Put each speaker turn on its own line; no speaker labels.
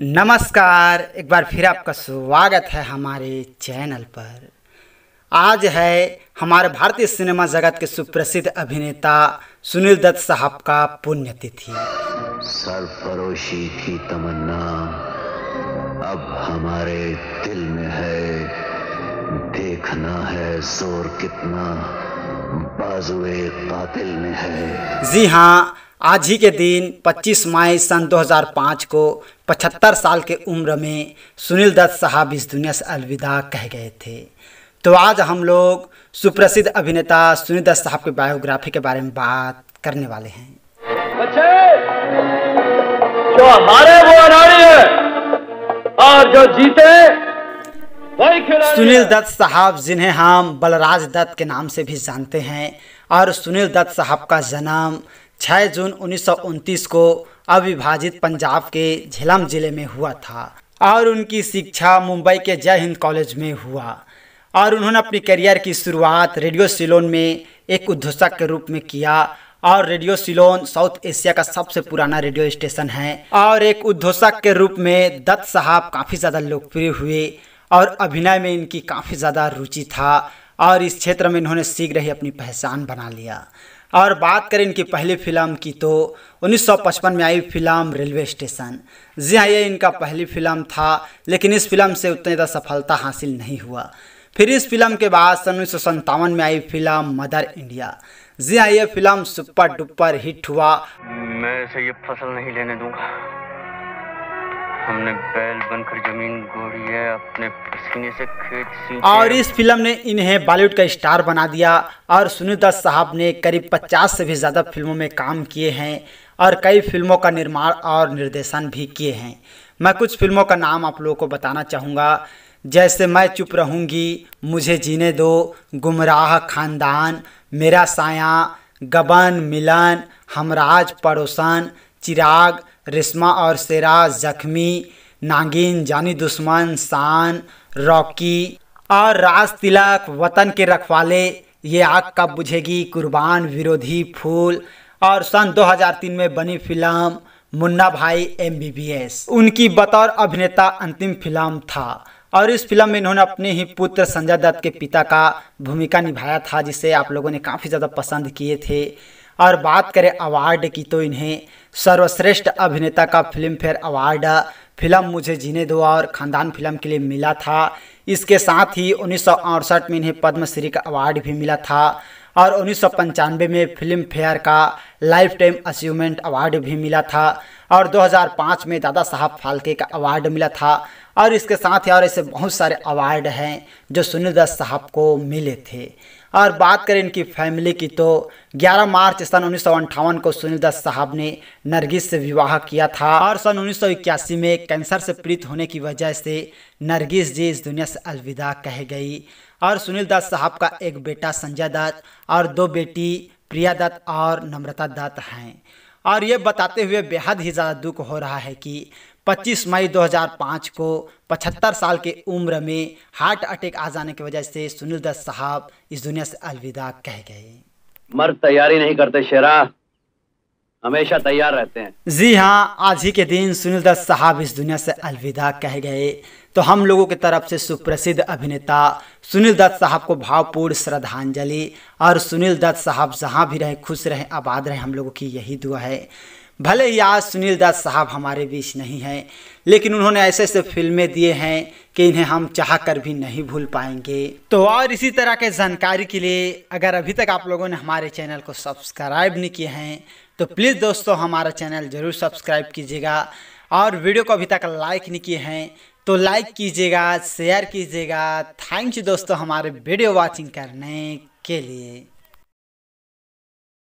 नमस्कार एक बार फिर आपका स्वागत है हमारे चैनल पर आज है हमारे भारतीय सिनेमा जगत के सुप्रसिद्ध अभिनेता सुनील दत्त साहब का पुण्यतिथि सरफरोशी की तमन्ना अब हमारे दिल में है देखना है जोर कितना बाजुए कातिल में है जी हाँ आज ही के दिन 25 मई सन 2005 को 75 साल के उम्र में सुनील दत्त साहब इस दुनिया से अलविदा कह गए थे तो आज हम लोग सुप्रसिद्ध अभिनेता सुनील दत्त साहब के बायोग्राफी के बारे में बात करने वाले हैं बच्चे जो हमारे वो है और जो जीते सुनील दत्त साहब जिन्हें हम बलराज दत्त के नाम से भी जानते हैं और सुनील दत्त साहब का जन्म छः जून उन्नीस को अविभाजित पंजाब के झेलम जिले में हुआ था और उनकी शिक्षा मुंबई के जय हिंद कॉलेज में हुआ और उन्होंने अपनी करियर की शुरुआत रेडियो सिलोन में एक उद्घोषक के रूप में किया और रेडियो सिलोन साउथ एशिया का सबसे पुराना रेडियो स्टेशन है और एक उद्घोषक के रूप में दत्त साहब काफ़ी ज़्यादा लोकप्रिय हुए और अभिनय में इनकी काफ़ी ज़्यादा रुचि था और इस क्षेत्र में इन्होंने शीघ्र ही अपनी पहचान बना लिया और बात करें इनकी पहली फिल्म की तो 1955 में आई फिल्म रेलवे स्टेशन जी हाँ ये इनका पहली फिल्म था लेकिन इस फिल्म से उतनी ज़्यादा सफलता हासिल नहीं हुआ फिर इस फिल्म के बाद सन उन्नीस में आई फिल्म मदर इंडिया जी हाँ ये फिल्म सुपर डुपर हिट हुआ मैं ये फसल नहीं लेने दूंगा हमने बैल बनकर जमीन गोड़ी है अपने पसीने से खेत और इस फिल्म ने इन्हें बॉलीवुड का स्टार बना दिया और सुनीता साहब ने करीब 50 से भी ज़्यादा फिल्मों में काम किए हैं और कई फिल्मों का निर्माण और निर्देशन भी किए हैं मैं कुछ फिल्मों का नाम आप लोगों को बताना चाहूँगा जैसे मैं चुप रहूँगी मुझे जीने दो गुमराह खानदान मेरा साया गबन मिलन हमराज पड़ोसन चिराग रिश्मा और सिराज जख्मी नागिन जानी दुश्मन शान रॉकी और राज तिलक वतन के रखवाले ये आग कब बुझेगी कुर्बान विरोधी फूल और सन 2003 में बनी फिल्म मुन्ना भाई एम उनकी बतौर अभिनेता अंतिम फिल्म था और इस फिल्म में इन्होंने अपने ही पुत्र संजय दत्त के पिता का भूमिका निभाया था जिसे आप लोगों ने काफ़ी ज़्यादा पसंद किए थे और बात करें अवार्ड की तो इन्हें सर्वश्रेष्ठ अभिनेता का फिल्म फेयर अवार्ड फिल्म मुझे जीने दो और खानदान फिल्म के लिए मिला था इसके साथ ही उन्नीस में इन्हें पद्मश्री का अवार्ड भी मिला था और उन्नीस में फिल्म फेयर का लाइफ टाइम अचीवमेंट अवार्ड भी मिला था और 2005 में दादा साहब फालके का अवार्ड मिला था और इसके साथ ही और ऐसे बहुत सारे अवार्ड हैं जो सुनील दत्त साहब को मिले थे और बात करें इनकी फैमिली की तो 11 मार्च सन उन्नीस को सुनील दत्त साहब ने नरगिस से विवाह किया था और सन उन्नीस में कैंसर से पीड़ित होने की वजह से नरगिस जी इस दुनिया से अलविदा कह गई और सुनील दत्त साहब का एक बेटा संजय दत्त और दो बेटी प्रिया दत्त और नम्रता दत्त हैं और ये बताते हुए बेहद ही ज़्यादा दुख हो रहा है कि 25 मई 2005 को 75 साल की उम्र में हार्ट अटैक आ जाने की वजह से सुनील दत्त साहब इस दुनिया से अलविदा कह गए मर्द तैयारी नहीं करते शेरा हमेशा तैयार रहते हैं जी हाँ आज ही के दिन सुनील दत्त साहब इस दुनिया से अलविदा कह गए तो हम लोगों की तरफ से सुप्रसिद्ध अभिनेता सुनील दत्त साहब को भावपूर्ण श्रद्धांजलि और सुनील दत्त साहब जहाँ भी रहे खुश रहे आबाद रहे हम लोगों की यही दुआ है भले ही आज सुनील दास साहब हमारे बीच नहीं हैं लेकिन उन्होंने ऐसे ऐसे फिल्में दिए हैं कि इन्हें हम चाह कर भी नहीं भूल पाएंगे तो और इसी तरह के जानकारी के लिए अगर अभी तक आप लोगों ने हमारे चैनल को सब्सक्राइब नहीं किए हैं तो प्लीज़ दोस्तों हमारा चैनल ज़रूर सब्सक्राइब कीजिएगा और वीडियो को अभी तक लाइक नहीं किए हैं तो लाइक कीजिएगा शेयर कीजिएगा थैंक यू दोस्तों हमारे वीडियो वॉचिंग करने के लिए